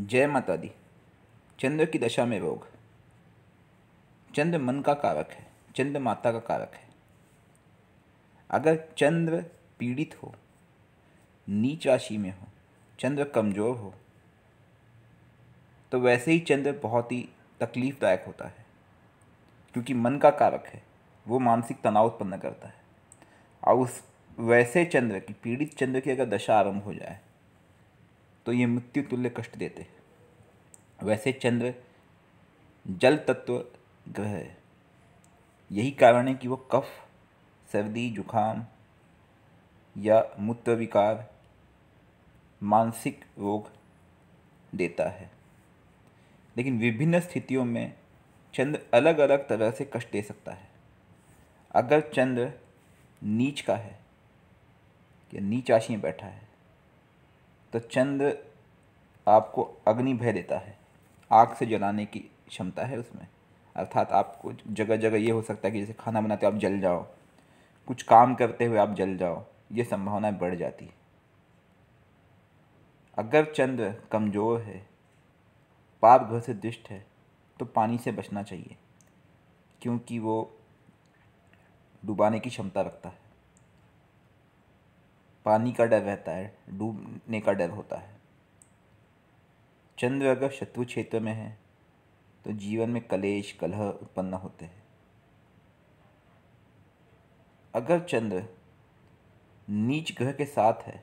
जय माता दी चंद्र की दशा में रोग चंद्र मन का कारक है चंद्र माता का कारक है अगर चंद्र पीड़ित हो नीच राशि में हो चंद्र कमज़ोर हो तो वैसे ही चंद्र बहुत ही तकलीफ़दायक होता है क्योंकि मन का कारक है वो मानसिक तनाव उत्पन्न करता है और उस वैसे चंद्र की पीड़ित चंद्र की अगर दशा आरंभ हो जाए तो ये मृत्यु तुल्य कष्ट देते वैसे चंद्र जल तत्व ग्रह है यही कारण है कि वो कफ सर्दी जुखाम या मूत्र विकार मानसिक रोग देता है लेकिन विभिन्न स्थितियों में चंद्र अलग अलग तरह से कष्ट दे सकता है अगर चंद्र नीच का है या नीच राशि में बैठा है तो चंद्र आपको अग्नि भय देता है आग से जलाने की क्षमता है उसमें अर्थात आपको जगह जगह ये हो सकता है कि जैसे खाना बनाते हो आप जल जाओ कुछ काम करते हुए आप जल जाओ ये संभावना बढ़ जाती है अगर चंद्र कमज़ोर है पाप घर से दुष्ट है तो पानी से बचना चाहिए क्योंकि वो डुबाने की क्षमता रखता है पानी का डर रहता है डूबने का डर होता है चंद्र अगर शत्रु क्षेत्र में है तो जीवन में कलेश कलह उत्पन्न होते हैं अगर चंद्र नीच ग्रह के साथ है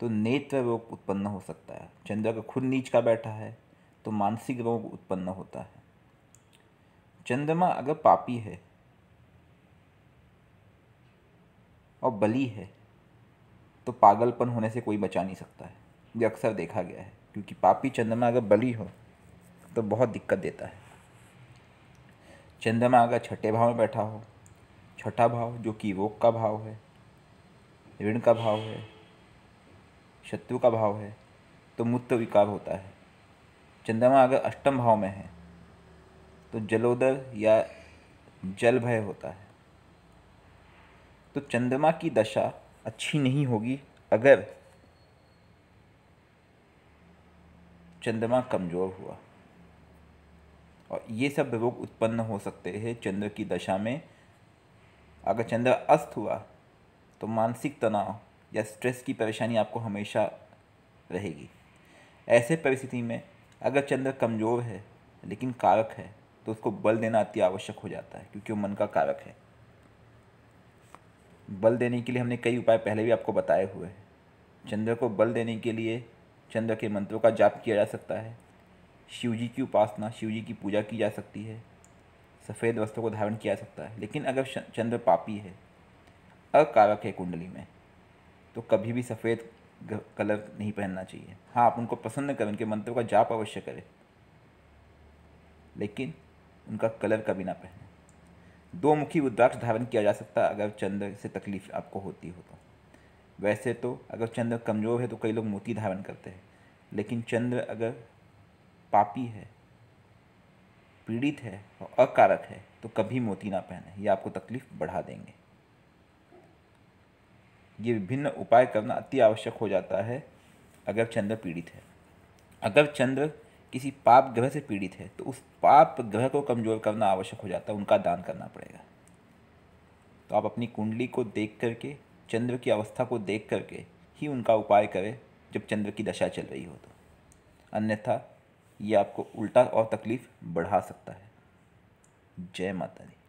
तो नेत्र रोग उत्पन्न हो सकता है चंद्र अगर खुद नीच का बैठा है तो मानसिक रोग उत्पन्न होता है चंद्रमा अगर पापी है और बली है तो पागलपन होने से कोई बचा नहीं सकता है ये अक्सर देखा गया है क्योंकि पापी चंद्रमा अगर बली हो तो बहुत दिक्कत देता है चंद्रमा अगर छठे भाव में बैठा हो छठा भाव जो कि रोग का भाव है ऋण का भाव है शत्रु का भाव है तो मूत्र विकार होता है चंद्रमा अगर अष्टम भाव में है तो जलोदर या जल भय होता है तो चंद्रमा की दशा अच्छी नहीं होगी अगर चंद्रमा कमज़ोर हुआ और ये सब रोग उत्पन्न हो सकते हैं चंद्र की दशा में अगर चंद्र अस्त हुआ तो मानसिक तनाव या स्ट्रेस की परेशानी आपको हमेशा रहेगी ऐसे परिस्थिति में अगर चंद्र कमज़ोर है लेकिन कारक है तो उसको बल देना अति आवश्यक हो जाता है क्योंकि वो मन का कारक है बल देने के लिए हमने कई उपाय पहले भी आपको बताए हुए हैं चंद्र को बल देने के लिए चंद्र के मंत्रों का जाप किया जा सकता है शिव जी की उपासना शिव जी की पूजा की जा सकती है सफ़ेद वस्त्रों को धारण किया जा सकता है लेकिन अगर चंद्र पापी है अकारक है कुंडली में तो कभी भी सफ़ेद कलर नहीं पहनना चाहिए हाँ आप उनको पसंद करें उनके मंत्रों का जाप अवश्य करें लेकिन उनका कलर कभी ना पहने दो मुखी रुद्राक्ष धारण किया जा सकता है अगर चंद्र से तकलीफ आपको होती हो तो वैसे तो अगर चंद्र कमज़ोर है तो कई लोग मोती धारण करते हैं लेकिन चंद्र अगर पापी है पीड़ित है और अकारक है तो कभी मोती ना पहने ये आपको तकलीफ बढ़ा देंगे ये विभिन्न उपाय करना अति आवश्यक हो जाता है अगर चंद्र पीड़ित है अगर चंद्र किसी पाप ग्रह से पीड़ित है तो उस पाप ग्रह को कमज़ोर करना आवश्यक हो जाता है उनका दान करना पड़ेगा तो आप अपनी कुंडली को देख करके चंद्र की अवस्था को देख करके ही उनका उपाय करें जब चंद्र की दशा चल रही हो तो अन्यथा ये आपको उल्टा और तकलीफ़ बढ़ा सकता है जय माता दी